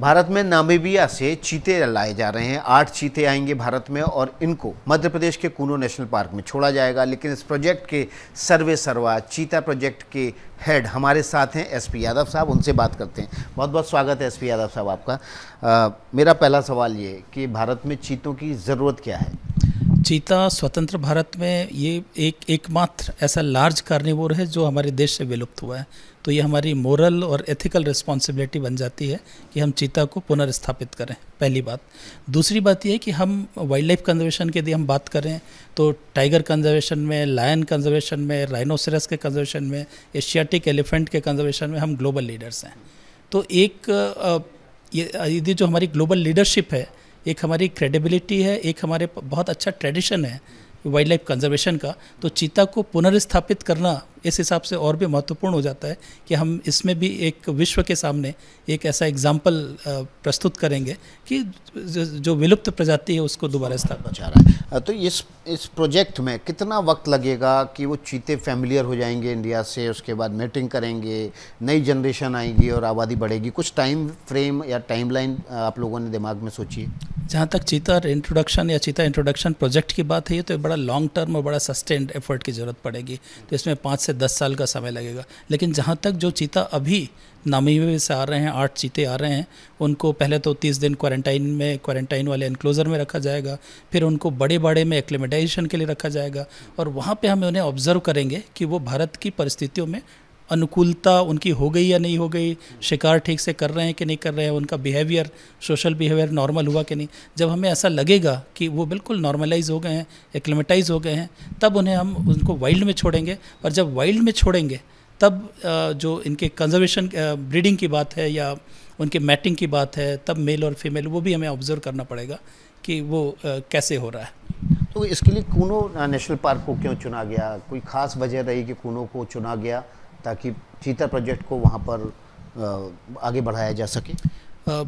भारत में नामीबिया से चीते लाए जा रहे हैं आठ चीते आएंगे भारत में और इनको मध्य प्रदेश के कूनो नेशनल पार्क में छोड़ा जाएगा लेकिन इस प्रोजेक्ट के सर्वे सर्वा चीता प्रोजेक्ट के हेड हमारे साथ हैं एसपी यादव साहब उनसे बात करते हैं बहुत बहुत स्वागत है एसपी यादव साहब आपका आ, मेरा पहला सवाल ये कि भारत में चीतों की ज़रूरत क्या है चीता स्वतंत्र भारत में ये एक एकमात्र ऐसा लार्ज कार्निवोर है जो हमारे देश से विलुप्त हुआ है तो ये हमारी मोरल और एथिकल रिस्पॉन्सिबिलिटी बन जाती है कि हम चीता को पुनर्स्थापित करें पहली बात दूसरी बात यह है कि हम वाइल्ड लाइफ कंजर्वेशन की यदि हम बात करें तो टाइगर कंजर्वेशन में लायन कंजर्वेशन में राइनोसरस के कंजर्वेशन में एशियाटिक एलिफेंट के कंजर्वेशन में हम ग्लोबल लीडर्स हैं तो एक यदि जो हमारी ग्लोबल लीडरशिप है एक हमारी क्रेडिबिलिटी है एक हमारे बहुत अच्छा ट्रेडिशन है वाइल्ड लाइफ कंजर्वेशन का तो चीता को पुनर्स्थापित करना इस हिसाब से और भी महत्वपूर्ण हो जाता है कि हम इसमें भी एक विश्व के सामने एक ऐसा एग्जाम्पल प्रस्तुत करेंगे कि जो विलुप्त प्रजाति है उसको दोबारा स्थापित बचा रहा है तो इस इस प्रोजेक्ट में कितना वक्त लगेगा कि वो चीते फैमिलियर हो जाएंगे इंडिया से उसके बाद मेटिंग करेंगे नई जनरेशन आएगी और आबादी बढ़ेगी कुछ टाइम फ्रेम या टाइम आप लोगों ने दिमाग में सोची है जहाँ तक चीता इंट्रोडक्शन या चीता इंट्रोडक्शन प्रोजेक्ट की बात है ये तो बड़ा लॉन्ग टर्म और बड़ा सस्टेन्ड एफर्ट की ज़रूरत पड़ेगी तो इसमें पाँच से दस साल का समय लगेगा लेकिन जहाँ तक जो चीता अभी नामीबे से आ रहे हैं आठ चीते आ रहे हैं उनको पहले तो तीस दिन क्वारंटाइन में क्वारंटाइन वाले इनक्लोज़र में रखा जाएगा फिर उनको बड़े बड़े में एक्लेमेटाइजेशन के लिए रखा जाएगा और वहाँ पे हम उन्हें ऑब्ज़र्व करेंगे कि वो भारत की परिस्थितियों में अनुकूलता उनकी हो गई या नहीं हो गई शिकार ठीक से कर रहे हैं कि नहीं कर रहे हैं उनका बिहेवियर सोशल बिहेवियर नॉर्मल हुआ कि नहीं जब हमें ऐसा लगेगा कि वो बिल्कुल नॉर्मलाइज हो गए हैं एक्लेमेटाइज हो गए हैं तब उन्हें हम उनको वाइल्ड में छोड़ेंगे और जब वाइल्ड में छोड़ेंगे तब जो इनके कंजर्वेशन ब्रीडिंग की बात है या उनके मैटिंग की बात है तब मेल और फीमेल वो भी हमें ऑब्जर्व करना पड़ेगा कि वो कैसे हो रहा है तो इसके लिए कूनो नेशनल पार्क को क्यों चुना गया कोई खास वजह रही कि कूनो को चुना गया ताकि चीता प्रोजेक्ट को वहाँ पर आगे बढ़ाया जा सके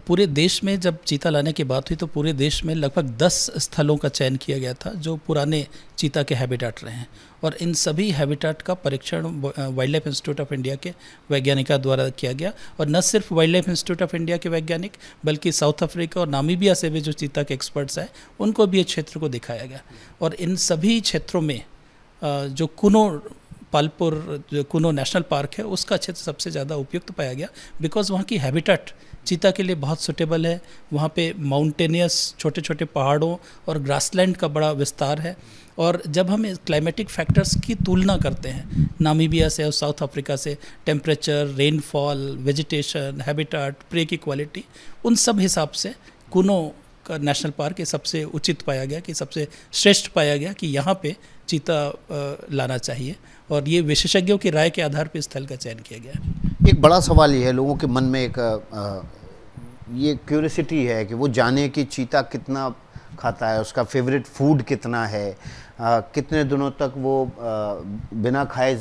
पूरे देश में जब चीता लाने की बात हुई तो पूरे देश में लगभग दस स्थलों का चयन किया गया था जो पुराने चीता के हैबिटाट रहे हैं और इन सभी हैबिटाट का परीक्षण wild life institute of India के वैज्ञानिकों द्वारा किया गया और न सिर्फ wild life institute of India के वैज्ञानिक बल्कि साउथ अफ्रीका और नामीबिया से भी जो चीता के एक्सपर्ट्स हैं उनको भी इस क्षेत्र को दिखाया गया और इन सभी क्षेत्रों में जो कुनो पालपुर जो कुनो नेशनल पार्क है उसका क्षेत्र सबसे ज़्यादा उपयुक्त पाया गया बिकॉज वहाँ की हैबिटेट चीता के लिए बहुत सुटेबल है वहाँ पे माउंटेनियस छोटे छोटे पहाड़ों और ग्रासलैंड का बड़ा विस्तार है और जब हम क्लाइमेटिक फैक्टर्स की तुलना करते हैं नामीबिया से और साउथ अफ्रीका से temperature rainfall vegetation habitat prey की क्वालिटी उन सब हिसाब से कुनो का नेशनल पार्क ये सबसे उचित पाया गया कि सबसे श्रेष्ठ पाया गया कि यहाँ पे चीता लाना चाहिए और ये विशेषज्ञों की राय के आधार पर स्थल का चयन किया गया है एक बड़ा सवाल ये है लोगों के मन में एक ये क्यूरसिटी है कि वो जाने कि चीता कितना खाता है उसका फेवरेट फूड कितना है आ, कितने दिनों तक वो आ, बिना खाए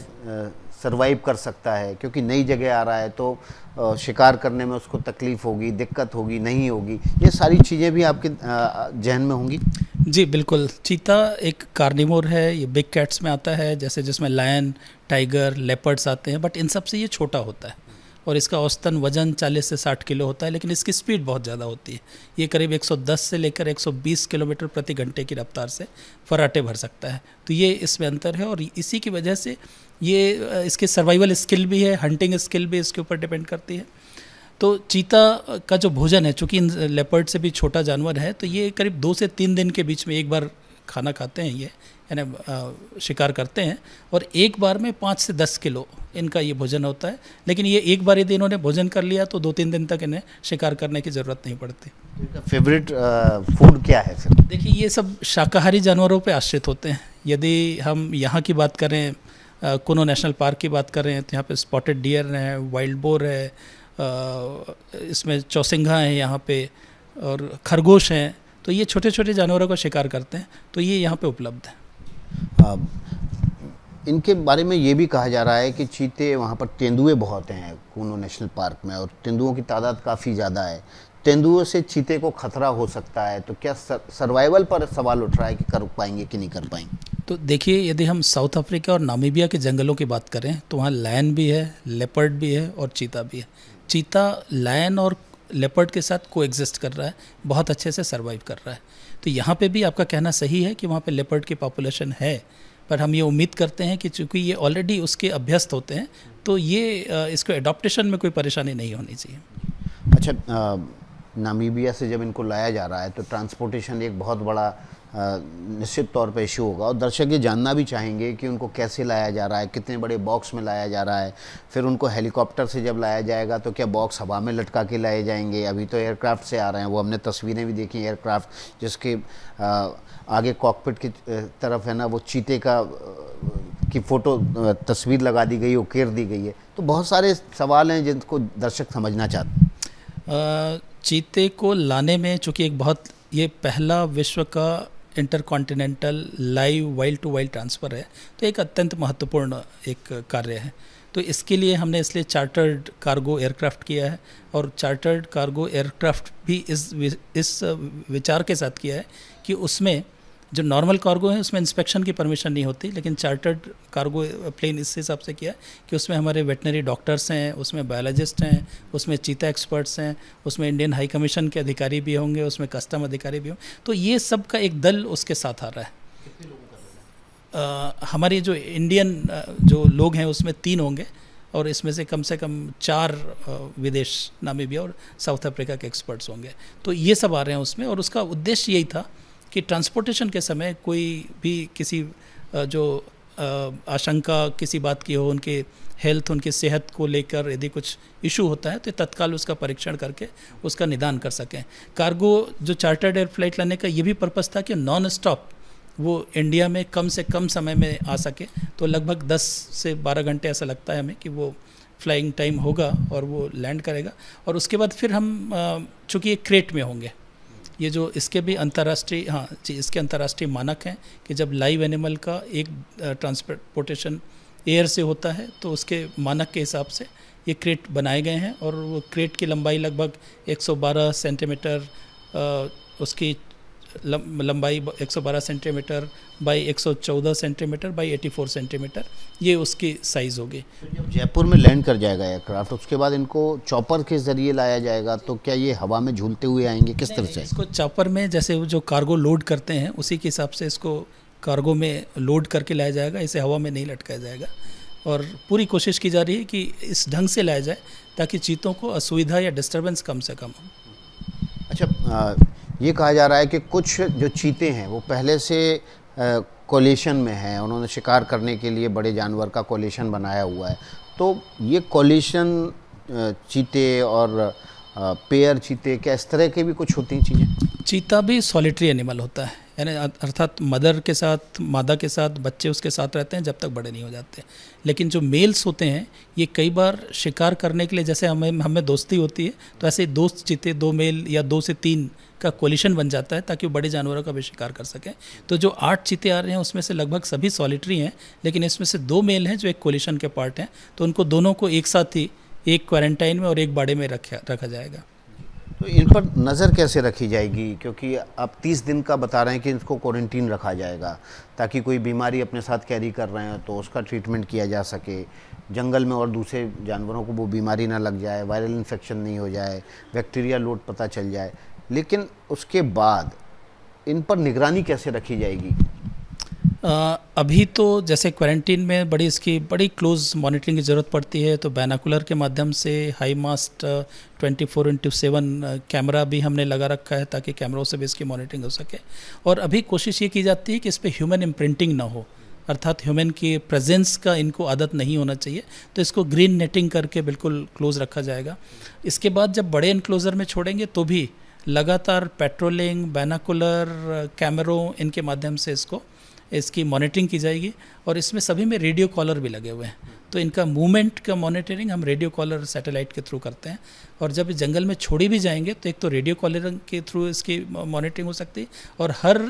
सरवाइव कर सकता है क्योंकि नई जगह आ रहा है तो आ, शिकार करने में उसको तकलीफ़ होगी दिक्कत होगी नहीं होगी ये सारी चीज़ें भी आपके जहन में होंगी जी बिल्कुल चीता एक कार्निवोर है ये बिग कैट्स में आता है जैसे जिसमें लायन टाइगर लेपर्ड्स आते हैं बट इन सब से ये छोटा होता है और इसका औसतन वजन 40 से 60 किलो होता है लेकिन इसकी स्पीड बहुत ज़्यादा होती है ये करीब 110 से लेकर 120 किलोमीटर प्रति घंटे की रफ्तार से फराटे भर सकता है तो ये इसमें अंतर है और इसी की वजह से ये इसके सर्वाइवल स्किल भी है हंटिंग स्किल भी इसके ऊपर डिपेंड करती है तो चीता का जो भोजन है चूँकि लेपर्ड से भी छोटा जानवर है तो ये करीब दो से तीन दिन के बीच में एक बार खाना खाते हैं ये यानी शिकार करते हैं और एक बार में पाँच से दस किलो इनका ये भोजन होता है लेकिन ये एक बार यदि इन्होंने भोजन कर लिया तो दो तीन दिन तक इन्हें शिकार करने की ज़रूरत नहीं पड़ती तो इनका फेवरेट फूड क्या है फिर देखिए ये सब शाकाहारी जानवरों पर आश्रित होते हैं यदि हम यहाँ की बात करें कुनो नेशनल पार्क की बात करें तो यहाँ पर स्पॉटेड डियर हैं वाइल्ड बोर है इसमें चौसिंघा हैं यहाँ पे और खरगोश हैं तो ये छोटे छोटे जानवरों का शिकार करते हैं तो ये यहाँ पे उपलब्ध है इनके बारे में ये भी कहा जा रहा है कि चीते वहाँ पर तेंदुए बहुत हैं कूनो नेशनल पार्क में और तेंदुओं की तादाद काफ़ी ज़्यादा है तेंदुओं से चीते को खतरा हो सकता है तो क्या सर्वाइवल पर सवाल उठ रहा है कि कर पाएंगे कि नहीं कर पाएंगे तो देखिए यदि हम साउथ अफ्रीका और नामीबिया के जंगलों की बात करें तो वहाँ लायन भी है लेपर्ड भी है और चीता भी है चीता लायन और लेपर्ड के साथ को एग्जिस्ट कर रहा है बहुत अच्छे से सर्वाइव कर रहा है तो यहाँ पे भी आपका कहना सही है कि वहाँ पे लेपर्ड की पॉपुलेशन है पर हम ये उम्मीद करते हैं कि चूंकि ये ऑलरेडी उसके अभ्यस्त होते हैं तो ये इसको एडोप्टेशन में कोई परेशानी नहीं होनी चाहिए अच्छा नामीबिया से जब इनको लाया जा रहा है तो ट्रांसपोर्टेशन एक बहुत बड़ा निश्चित तौर पे इशू होगा और दर्शक ये जानना भी चाहेंगे कि उनको कैसे लाया जा रहा है कितने बड़े बॉक्स में लाया जा रहा है फिर उनको हेलीकॉप्टर से जब लाया जाएगा तो क्या बॉक्स हवा में लटका के लाए जाएंगे अभी तो एयरक्राफ्ट से आ रहे हैं वो हमने तस्वीरें भी देखी एयरक्राफ्ट जिसके आगे कॉकपिट की तरफ है ना वो चीते का की फ़ोटो तस्वीर लगा दी गई उकेर दी गई है तो बहुत सारे सवाल हैं जिनको दर्शक समझना चाहते हैं चीते को लाने में चूँकि एक बहुत ये पहला विश्व का intercontinental live wild to wild transfer है तो एक अत्यंत महत्वपूर्ण एक कार्य है तो इसके लिए हमने इसलिए चार्टर्ड कार्गो एयरक्राफ्ट किया है और चार्टर्ड कार्गो एयरक्राफ्ट भी इस इस विचार के साथ किया है कि उसमें जो नॉर्मल कार्गो है उसमें इंस्पेक्शन की परमिशन नहीं होती लेकिन चार्टर्ड कार्गो प्लेन इस हिसाब से किया कि उसमें हमारे वेटनरी डॉक्टर्स हैं उसमें बायोलॉजिस्ट हैं उसमें चीता एक्सपर्ट्स हैं उसमें इंडियन हाई कमीशन के अधिकारी भी होंगे उसमें कस्टम अधिकारी भी होंगे तो ये सब का एक दल उसके साथ आ रहा है हमारे जो इंडियन जो लोग हैं उसमें तीन होंगे और इसमें से कम से कम चार विदेश नामी भी और साउथ अफ्रीका के एक्सपर्ट्स होंगे तो ये सब आ रहे हैं उसमें और उसका उद्देश्य यही था कि ट्रांसपोर्टेशन के समय कोई भी किसी जो आशंका किसी बात की हो उनके हेल्थ उनके सेहत को लेकर यदि कुछ इशू होता है तो तत्काल उसका परीक्षण करके उसका निदान कर सकें कार्गो जो चार्टर्ड एयर फ्लाइट लाने का ये भी पर्पज़ था कि नॉन स्टॉप वो इंडिया में कम से कम समय में आ सके तो लगभग 10 से 12 घंटे ऐसा लगता है हमें कि वो फ्लाइंग टाइम होगा और वो लैंड करेगा और उसके बाद फिर हम चूँकि एक क्रेट में होंगे ये जो इसके भी अंतर्राष्ट्रीय हाँ जी इसके अंतर्राष्ट्रीय मानक हैं कि जब लाइव एनिमल का एक ट्रांसपोर्टेशन एयर से होता है तो उसके मानक के हिसाब से ये क्रेट बनाए गए हैं और वो क्रेट की लंबाई लगभग 112 सेंटीमीटर उसकी लंबाई 112 centimetre by 114 centimetre by 84 centimetre ये उसकी साइज़ होगी जब जयपुर में लैंड कर जाएगा एयरक्राफ्ट उसके बाद इनको चॉपर के ज़रिए लाया जाएगा तो क्या ये हवा में झूलते हुए आएंगे किस तरह से इसको चॉपर में जैसे जो कार्गो लोड करते हैं उसी के हिसाब से इसको कार्गो में लोड करके लाया जाएगा इसे हवा में नहीं लटकाया जाएगा और पूरी कोशिश की जा रही है कि इस ढंग से लाया जाए ताकि चीतों को असुविधा या डिस्टर्बेंस कम से कम हो अच्छा ये कहा जा रहा है कि कुछ जो चीते हैं वो पहले से कोलेशन में हैं उन्होंने शिकार करने के लिए बड़े जानवर का कोलेशन बनाया हुआ है तो ये कोलेशन चीते और पेयर चीते क्या इस तरह के भी कुछ होती हैं चीज़ें चीता भी सॉलिटरी एनिमल होता है यानी अर्थात मदर के साथ मादा के साथ बच्चे उसके साथ रहते हैं जब तक बड़े नहीं हो जाते लेकिन जो मेल्स होते हैं ये कई बार शिकार करने के लिए जैसे हमें हमें दोस्ती होती है तो ऐसे दोस्त जीते दो मेल या दो से तीन का कोलिशन बन जाता है ताकि वो बड़े जानवरों का भी शिकार कर सकें तो जो आठ चीते आ रहे हैं उसमें से लगभग सभी सॉलिटरी हैं लेकिन इसमें से दो मेल हैं जो एक कोलिशन के पार्ट हैं तो उनको दोनों को एक साथ ही एक क्वारंटाइन में और एक बाड़े में रखा रखा जाएगा तो इन पर नज़र कैसे रखी जाएगी क्योंकि आप 30 दिन का बता रहे हैं कि इनको क्वारंटीन रखा जाएगा ताकि कोई बीमारी अपने साथ कैरी कर रहे हैं तो उसका ट्रीटमेंट किया जा सके जंगल में और दूसरे जानवरों को वो बीमारी ना लग जाए वायरल इन्फेक्शन नहीं हो जाए बैक्टीरिया लोड पता चल जाए लेकिन उसके बाद इन पर निगरानी कैसे रखी जाएगी अभी तो जैसे क्वारंटीन में बड़ी इसकी बड़ी क्लोज मॉनिटरिंग की ज़रूरत पड़ती है तो बैनाकुलर के माध्यम से high mast twenty four into seven camera भी हमने लगा रखा है ताकि कैमरों से भी इसकी मॉनिटरिंग हो सके और अभी कोशिश ये की जाती है कि इस पर ह्यूमन इम्प्रिंटिंग ना हो अर्थात ह्यूमन की प्रेजेंस का इनको आदत नहीं होना चाहिए तो इसको ग्रीन नेटिंग करके बिल्कुल क्लोज रखा जाएगा इसके बाद जब बड़े इनक्लोज़र में छोड़ेंगे तो भी लगातार पेट्रोलिंग बैनाकुलर कैमरों इनके माध्यम से इसको इसकी मॉनिटरिंग की जाएगी और इसमें सभी में रेडियो कॉलर भी लगे हुए हैं तो इनका मूवमेंट का मॉनिटरिंग हम रेडियो कॉलर सैटेलाइट के थ्रू करते हैं और जब जंगल में छोड़ी भी जाएंगे तो एक तो रेडियो कॉलर के थ्रू इसकी मॉनिटरिंग हो सकती है और हर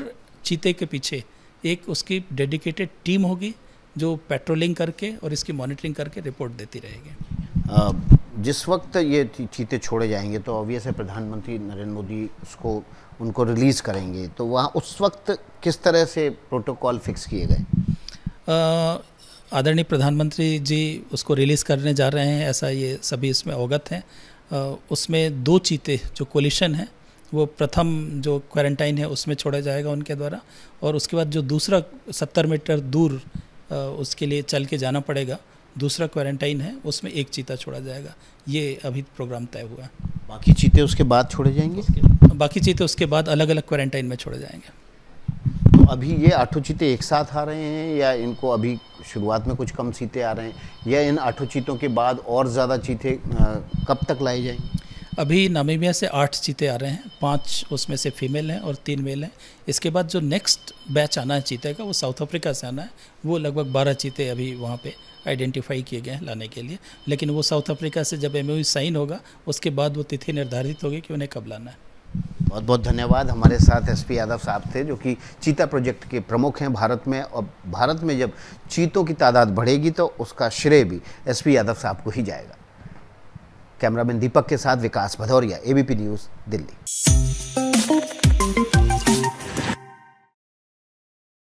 चीते के पीछे एक उसकी डेडिकेटेड टीम होगी जो पेट्रोलिंग करके और इसकी मॉनिटरिंग करके रिपोर्ट देती रहेगी जिस वक्त ये चीते छोड़े जाएंगे तो ऑबियस है प्रधानमंत्री नरेंद्र मोदी उसको उनको रिलीज़ करेंगे तो वहाँ उस वक्त किस तरह से प्रोटोकॉल फिक्स किए गए आदरणीय प्रधानमंत्री जी उसको रिलीज़ करने जा रहे हैं ऐसा ये सभी इसमें अवगत हैं उसमें दो चीते जो कोलिशन हैं वो प्रथम जो क्वारंटाइन है उसमें छोड़ा जाएगा उनके द्वारा और उसके बाद जो दूसरा सत्तर मीटर दूर उसके लिए चल के जाना पड़ेगा दूसरा क्वारंटाइन है उसमें एक चीता छोड़ा जाएगा ये अभी प्रोग्राम तय हुआ है बाकी चीते उसके बाद छोड़े जाएंगे बाकी चीते उसके बाद अलग अलग क्वारंटाइन में छोड़े जाएंगे तो अभी ये आठों चीते एक साथ आ रहे हैं या इनको अभी शुरुआत में कुछ कम चीते आ रहे हैं या इन आठों चीतों के बाद और ज़्यादा चीते कब तक लाए जाएंगे अभी नामीबिया से आठ चीते आ रहे हैं पांच उसमें से फीमेल हैं और तीन मेल हैं इसके बाद जो नेक्स्ट बैच आना है चीते का वो साउथ अफ्रीका से आना है वो लगभग बारह चीते अभी वहाँ पे आइडेंटिफाई किए गए हैं लाने के लिए लेकिन वो साउथ अफ्रीका से जब एम e साइन होगा उसके बाद वो तिथि निर्धारित होगी कि उन्हें कब लाना है बहुत बहुत धन्यवाद हमारे साथ एसपी यादव साहब थे जो कि चीता प्रोजेक्ट के प्रमुख हैं भारत में और भारत में जब चीतों की तादाद बढ़ेगी तो उसका श्रेय भी एसपी यादव साहब को ही जाएगा कैमरामैन दीपक के साथ विकास भदौरिया एबीपी न्यूज़ दिल्ली